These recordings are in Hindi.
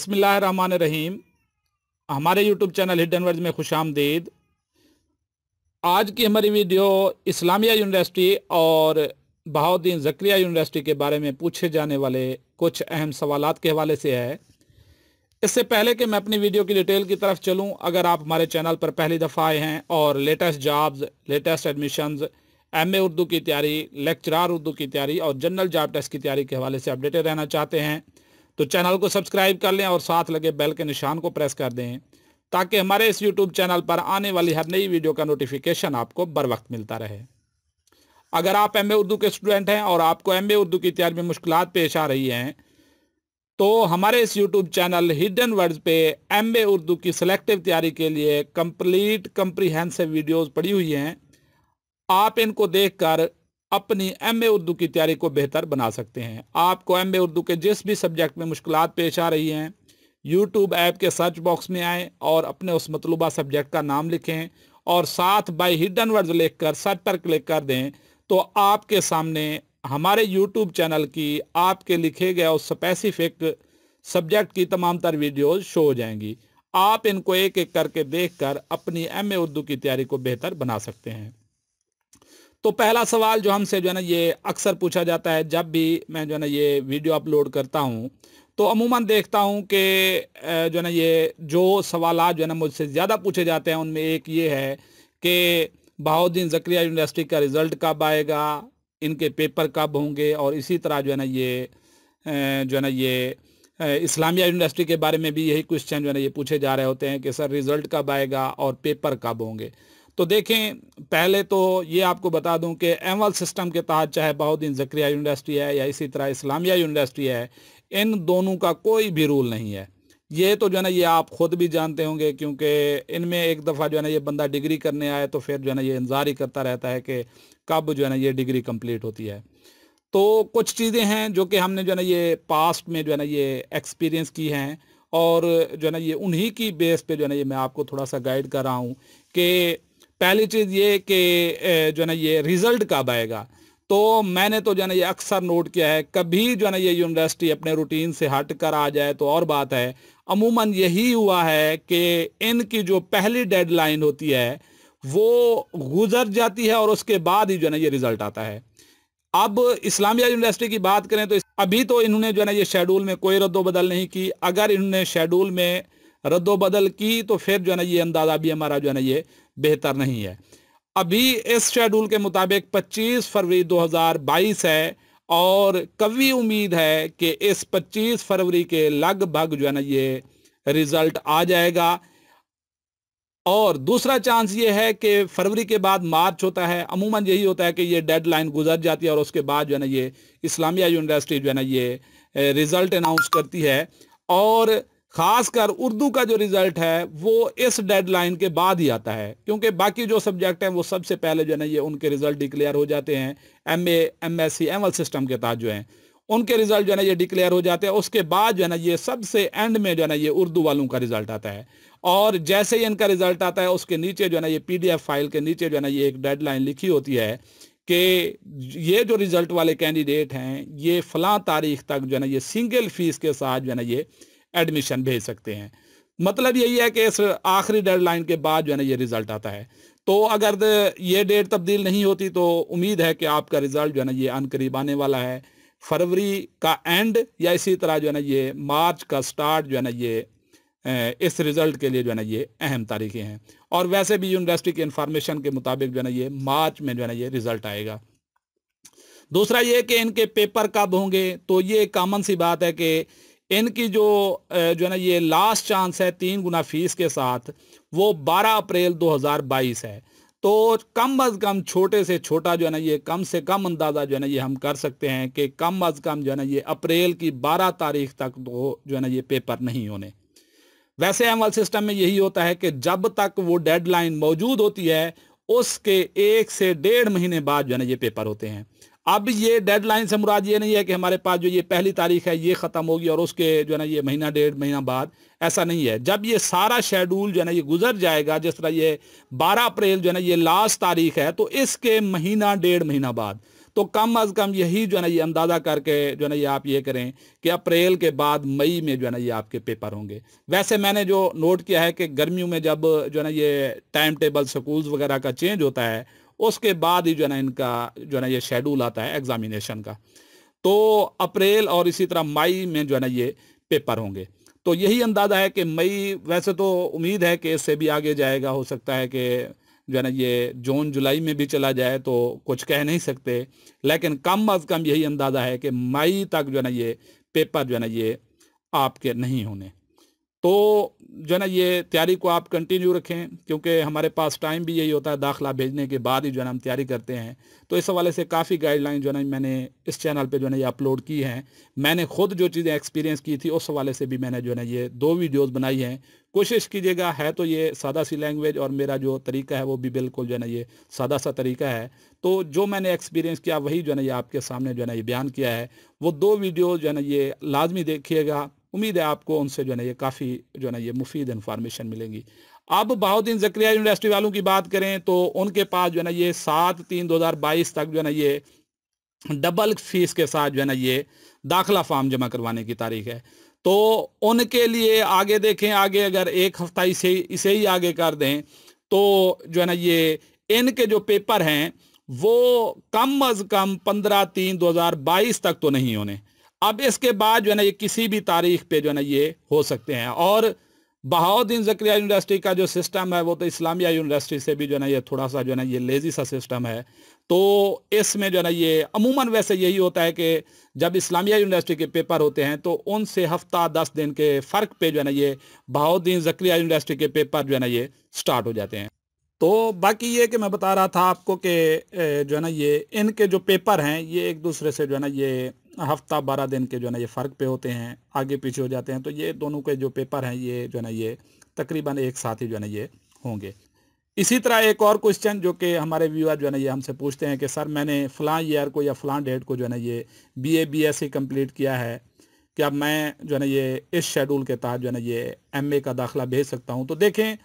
बसमिल्ल रहीम हमारे यूट्यूब चैनल हिडन वर्ज में खुश आमदीद आज की हमारी वीडियो इस्लामिया यूनिवर्सिटी और बहाउद्दीन जक्रिया यूनिवर्सिटी के बारे में पूछे जाने वाले कुछ अहम सवाल के हवाले से है इससे पहले कि मैं अपनी वीडियो की डिटेल की तरफ चलूं अगर आप हमारे चैनल पर पहली दफ़ा आए हैं और latest jobs latest admissions M Urdu की तैयारी लेक्चरार उर्दू की तैयारी और जनरल जॉब टेस्ट की तैयारी के हवाले से अपडेटेड रहना चाहते हैं तो चैनल को सब्सक्राइब कर लें और साथ लगे बेल के निशान को प्रेस कर दें ताकि हमारे इस यूट्यूब चैनल पर आने वाली हर नई वीडियो का नोटिफिकेशन आपको बर वक्त मिलता रहे अगर आप एम उर्दू के स्टूडेंट हैं और आपको एम उर्दू की तैयारी में मुश्किल पेश आ रही हैं तो हमारे इस यूट्यूब चैनल हिडन वर्ड्स पे एम उर्दू की सेलेक्टिव तैयारी के लिए कंप्लीट कंप्रीहेंसिव वीडियोस पड़ी हुई हैं आप इनको देखकर अपनी एम ए उर्दू की तैयारी को बेहतर बना सकते हैं आपको एम ए उर्दू के जिस भी सब्जेक्ट में मुश्किल पेश आ रही हैं यूट्यूब ऐप के सर्च बॉक्स में आएँ और अपने उस मतलूबा सब्जेक्ट का नाम लिखें और साथ बाई हिडन वर्ड लिख कर सर्च पर क्लिक कर दें तो आपके सामने हमारे यूट्यूब चैनल की आपके लिखे गए उस स्पेसिफिक सब्जेक्ट की तमाम तर वीडियोज़ शो हो जाएंगी आप इनको एक एक करके देखकर अपनी एम ए उर्दू की तैयारी को बेहतर बना सकते हैं तो पहला सवाल जो हमसे जो है ना ये अक्सर पूछा जाता है जब भी मैं जो है ना ये वीडियो अपलोड करता हूँ तो अमूमन देखता हूँ कि जो है ना ये जो सवाल जो है ना मुझसे ज़्यादा पूछे जाते हैं उनमें एक ये है कि बहाउद्दीन जक्रिया यूनिवर्सिटी का रिज़ल्ट कब आएगा इनके पेपर कब होंगे और इसी तरह जो है ना ये जो है ना ये इस्लामिया यूनिवर्सिटी के बारे में भी यही क्वेश्चन जो है ना ये पूछे जा रहे होते हैं कि सर रिज़ल्ट कब आएगा और पेपर कब होंगे तो देखें पहले तो ये आपको बता दूं कि एमवल सिस्टम के तहत चाहे बहुद्दीन जक्रिया यूनिवर्सिटी है या इसी तरह इस्लामिया यूनिवर्सिटी है इन दोनों का कोई भी रूल नहीं है ये तो जो है ना ये आप ख़ुद भी जानते होंगे क्योंकि इनमें एक दफ़ा जो है ना ये बंदा डिग्री करने आए तो फिर जो है ना ये इंतज़ार ही करता रहता है कि कब जो है ना ये डिग्री कम्प्लीट होती है तो कुछ चीज़ें हैं जो कि हमने जो है ना ये पास्ट में जो है ना ये एक्सपीरियंस की हैं और जो है ना ये उन्हीं की बेस पे जो है ना ये मैं आपको थोड़ा सा गाइड कर रहा हूँ कि पहली चीज़ ये कि जो है ना ये रिज़ल्ट कब आएगा तो मैंने तो जो है ना ये अक्सर नोट किया है कभी जो है ना ये यूनिवर्सिटी अपने रूटीन से हट कर आ जाए तो और बात है अमूमन यही हुआ है कि इनकी जो पहली डेडलाइन होती है वो गुजर जाती है और उसके बाद ही जो है ना ये रिज़ल्ट आता है अब इस्लामिया यूनिवर्सिटी की बात करें तो अभी तो इन्होंने जो है ना ये शेड्यूल में कोई रद्दोबदल नहीं की अगर इन्होंने शेड्यूल में रद्दोबदल की तो फिर जो है ना ये अंदाज़ा भी हमारा जो है ना ये बेहतर नहीं है अभी इस शेड्यूल के मुताबिक 25 फरवरी 2022 है और कभी उम्मीद है कि इस 25 फरवरी के लगभग जो है ना ये रिजल्ट आ जाएगा और दूसरा चांस ये है कि फरवरी के बाद मार्च होता है अमूमन यही होता है कि ये डेडलाइन गुजर जाती है और उसके बाद जो है ना ये इस्लामिया यूनिवर्सिटी जो है ना ये रिज़ल्ट अनाउंस करती है और खासकर उर्दू का जो रिजल्ट है वो इस डेडलाइन के बाद ही आता है क्योंकि बाकी जो सब्जेक्ट हैं वो सबसे पहले जो है ना ये उनके रिजल्ट डिक्लेयर हो जाते हैं M A M S C M L system के तहत जो है उनके रिजल्ट जो है ना ये डिक्लेयर हो जाते हैं उसके बाद जो है ना ये सबसे एंड में जो है ना ये उर्दू वालों का रिजल्ट आता है और जैसे ही इनका रिजल्ट आता है उसके नीचे जो है ना ये पी फाइल के नीचे जो है ना ये एक डेडलाइन लिखी होती है कि ये जो रिजल्ट वाले कैंडिडेट हैं ये फलां तारीख तक जो है ना ये सिंगल फीस के साथ जो है ना ये एडमिशन भेज सकते हैं मतलब यही है कि इस आखिरी डेडलाइन के बाद जो है ना ये रिजल्ट आता है तो अगर ये डेट तब्दील नहीं होती तो उम्मीद है कि आपका रिजल्ट जो है ना ये अनकरीब आने वाला है फरवरी का एंड या इसी तरह जो है ना ये मार्च का स्टार्ट जो है ना ये इस रिज़ल्ट के लिए जो है ना ये अहम तारीखें हैं और वैसे भी यूनिवर्सिटी की इन्फॉर्मेशन के मुताबिक जो है ना ये मार्च में जो है ना ये रिज़ल्ट आएगा दूसरा ये कि इनके पेपर कब होंगे तो ये कॉमन सी बात है कि इनकी जो जो है ना ये लास्ट चांस है तीन गुना फीस के साथ वो 12 अप्रैल 2022 है तो कम अज़ कम छोटे से छोटा जो है ना ये कम से कम अंदाज़ा जो है ना ये हम कर सकते हैं कि कम अज़ कम जो है ना ये अप्रैल की 12 तारीख तक तो जो है ना ये पेपर नहीं होने वैसे एम सिस्टम में यही होता है कि जब तक वो डेडलाइन मौजूद होती है उसके एक से डेढ़ महीने बाद जो है ना ये पेपर होते हैं अब ये डेडलाइन से मुराद ये नहीं है कि हमारे पास जो ये पहली तारीख है ये ख़त्म होगी और उसके जो है ना ये महीना डेढ़ महीना बाद ऐसा नहीं है जब ये सारा शेड्यूल जो है ना ये गुजर जाएगा जिस तरह ये 12 अप्रैल जो है ना ये लास्ट तारीख है तो इसके महीना डेढ़ महीना बाद तो कम अज़ कम यही जो है ना ये अंदाज़ा करके जो है ना ये आप ये करें कि अप्रैल के बाद मई में जो है ना ये आपके पेपर होंगे वैसे मैंने जो नोट किया है कि गर्मियों में जब जो है ना ये टाइम टेबल स्कूल्स वगैरह का चेंज होता है उसके बाद ही जो है ना इनका जो है ना ये शेड्यूल आता है एग्जामिनेशन का तो अप्रैल और इसी तरह मई में जो है ना ये पेपर होंगे तो यही अंदाज़ा है कि मई वैसे तो उम्मीद है कि इससे भी आगे जाएगा हो सकता है कि जो है ना ये जून जुलाई में भी चला जाए तो कुछ कह नहीं सकते लेकिन कम अज़ कम यही अंदाज़ा है कि मई तक जो है ना ये पेपर जो है ना ये आपके नहीं होने तो जो है ना ये तैयारी को आप कंटिन्यू रखें क्योंकि हमारे पास टाइम भी यही होता है दाखला भेजने के बाद ही जो है ना हम तैयारी करते हैं तो इस हवाले से काफ़ी गाइडलाइन जो है ना मैंने इस चैनल पे जो है ना ये अपलोड की हैं मैंने खुद जो चीज़ें एक्सपीरियंस की थी उस हवाले से भी मैंने जो है ना ये दो वीडियोज़ बनाई हैं कोशिश कीजिएगा है तो ये सादा सी लैंग्वेज और मेरा जो तरीका है वो भी बिल्कुल जो है ना ये सादा सा तरीका है तो जो मैंने एक्सपीरियंस किया वही जो है ना ये आपके सामने जो है ना ये बयान किया है वो दो वीडियो जो है ना ये लाजमी देखिएगा उम्मीद है आपको उनसे जो है ना ये काफ़ी जो है ना ये मुफीद इन्फॉर्मेशन मिलेंगी अब बाहुद्दीन जक्रिया यूनिवर्सिटी वालों की बात करें तो उनके पास जो है ना ये सात तीन दो हज़ार बाईस तक जो है ना ये डबल फीस के साथ जो है ना ये दाखिला फॉर्म जमा करवाने की तारीख है तो उनके लिए आगे देखें आगे अगर एक हफ्ता इसे इसे ही आगे कर दें तो जो है ना ये इनके जो पेपर हैं वो कम अज कम पंद्रह तीन दो हज़ार बाईस तक तो नहीं होने अब इसके बाद जो है ना ये किसी भी तारीख पे जो है ना ये हो सकते हैं और बहाउद्दीन जक्रिया यूनिवर्सिटी का जो सिस्टम है वो तो इस्लामिया यूनिवर्सिटी से भी जो है ना ये थोड़ा सा जो है ना ये लेजी सा सिस्टम है तो इसमें जो है ना ये अमूमन वैसे यही होता है कि जब इस्लामिया यूनिवर्सिटी के पेपर होते हैं तो उनसे हफ्ता दस दिन के फ़र्क पे जो है ना ये बहाउद्दीन जक्रिया यूनिवर्सिटी के पेपर जो है ना ये स्टार्ट हो जाते हैं तो बाकी ये कि मैं बता रहा था आपको कि जो है ना ये इनके जो पेपर हैं ये एक दूसरे से जो है ना ये हफ्ता बारह दिन के जो है ना ये फ़र्क पे होते हैं आगे पीछे हो जाते हैं तो ये दोनों के जो पेपर हैं ये जो है ना ये तकरीबन एक साथ ही जो है ना ये होंगे इसी तरह एक और क्वेश्चन जो कि हमारे व्यूअर जो है ना ये हमसे पूछते हैं कि सर मैंने फ़लाँ ईयर को या फ़लाँ डेट को जो है ना ये B A B S C complete किया है क्या मैं जो है ना ये इस शेड्यूल के तहत जो है ना ये एम ए का दाखिला भेज सकता हूँ तो देखें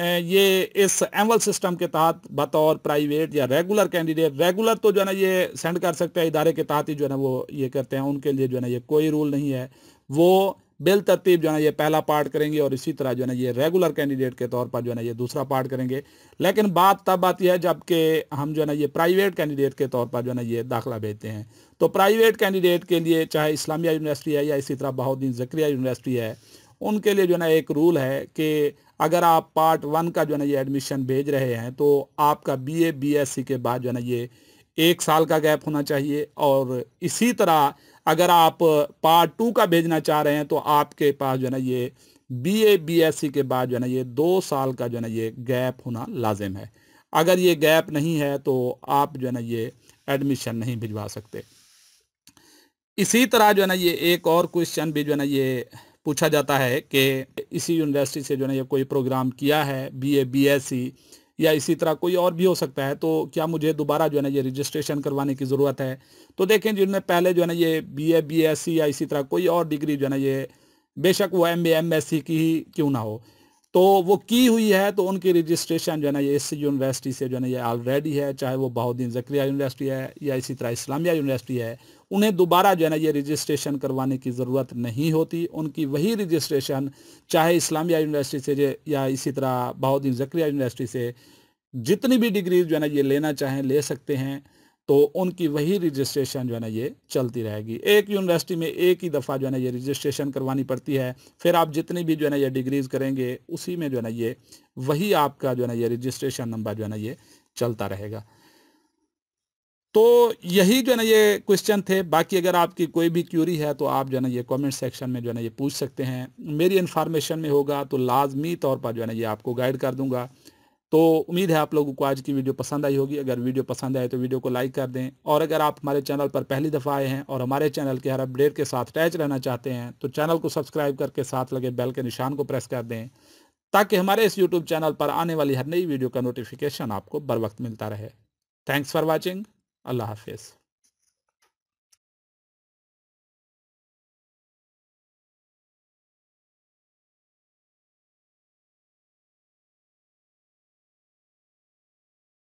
ये इस एमवल सिस्टम के तहत बतौर प्राइवेट या रेगुलर कैंडिडेट रेगुलर तो जो है ना ये सेंड कर सकते हैं इदारे के तहत ही जो है ना वो ये करते हैं उनके लिए जो है ना ये कोई रूल नहीं है वो बिल तरतीब जो है ना ये पहला पार्ट करेंगे और इसी तरह जो है ना ये रेगुलर कैंडिडेट के तौर पर जो है ना ये दूसरा पार्ट करेंगे लेकिन बात तब आती है जबकि हम जो है ना ये प्राइवेट कैंडिडेट के तौर पर जो है ना ये दाखिला भेजते हैं तो प्राइवेट कैंडिडेट के लिए चाहे इस्लामिया यूनिवर्सिटी है या इसी तरह बहाउद्दीन जक्रिया यूनिवर्सिटी है उनके लिए जो है ना एक रूल है कि अगर आप पार्ट वन का जो है ना ये एडमिशन भेज रहे हैं तो आपका B A B S C के बाद जो है ना ये एक साल का गैप होना चाहिए और इसी तरह अगर आप पार्ट टू का भेजना चाह रहे हैं तो आपके पास जो है ना ये B A B S C के बाद जो है ना ये दो साल का जो है ना ये गैप होना लाजिम है अगर ये गैप नहीं है तो आप जो है ना ये एडमिशन नहीं भिजवा सकते इसी तरह जो है ना ये एक और क्वेश्चन भी जो है ना ये पूछा जाता है कि इसी यूनिवर्सिटी से जो है ये कोई प्रोग्राम किया है बीए बीएससी या इसी तरह कोई और भी हो सकता है तो क्या मुझे दोबारा जो है ना ये रजिस्ट्रेशन करवाने की ज़रूरत है तो देखें जिनमें पहले जो है ना ये बीए बीएससी या इसी तरह कोई और डिग्री जो है ना ये बेशक वो M A M S C की ही क्यों ना हो तो वो की हुई है तो उनकी रजिस्ट्रेशन जो है ना ये इस यूनिवर्सिटी से जो है ना ये ऑलरेडी है चाहे वो बहुद्दीन जक्रिया यूनिवर्सिटी है या इसी तरह इस्लामिया यूनिवर्सिटी है उन्हें दोबारा जो है ना ये रजिस्ट्रेशन करवाने की ज़रूरत नहीं होती उनकी वही रजिस्ट्रेशन चाहे इस्लामिया यूनिवर्सिटी से या इसी तरह बहुद्दीन जक्रिया यूनिवर्सिटी से जितनी भी डिग्री जो है ना ये लेना चाहें ले सकते हैं तो उनकी वही रजिस्ट्रेशन जो है ना ये चलती रहेगी एक यूनिवर्सिटी में एक ही दफ़ा जो है ना ये रजिस्ट्रेशन करवानी पड़ती है फिर आप जितनी भी जो है ना ये डिग्रीज़ करेंगे उसी में जो है ना ये वही आपका जो है ना ये रजिस्ट्रेशन नंबर जो है ना ये चलता रहेगा तो यही जो है ना ये क्वेश्चन थे बाकी अगर आपकी कोई भी क्यूरी है तो आप जो है ना ये कमेंट सेक्शन में जो है ना ये पूछ सकते हैं मेरी इन्फॉर्मेशन में होगा तो लाजमी तौर पर जो है ना ये आपको गाइड कर दूंगा तो उम्मीद है आप लोगों को आज की वीडियो पसंद आई होगी अगर वीडियो पसंद आए तो वीडियो को लाइक कर दें और अगर आप हमारे चैनल पर पहली दफ़ा आए हैं और हमारे चैनल के हर अपडेट के साथ अटैच रहना चाहते हैं तो चैनल को सब्सक्राइब करके साथ लगे बेल के निशान को प्रेस कर दें ताकि हमारे इस यूट्यूब चैनल पर आने वाली हर नई वीडियो का नोटिफिकेशन आपको बर वक्त मिलता रहे थैंक्स फॉर वॉचिंग अल्लाह हाफिज़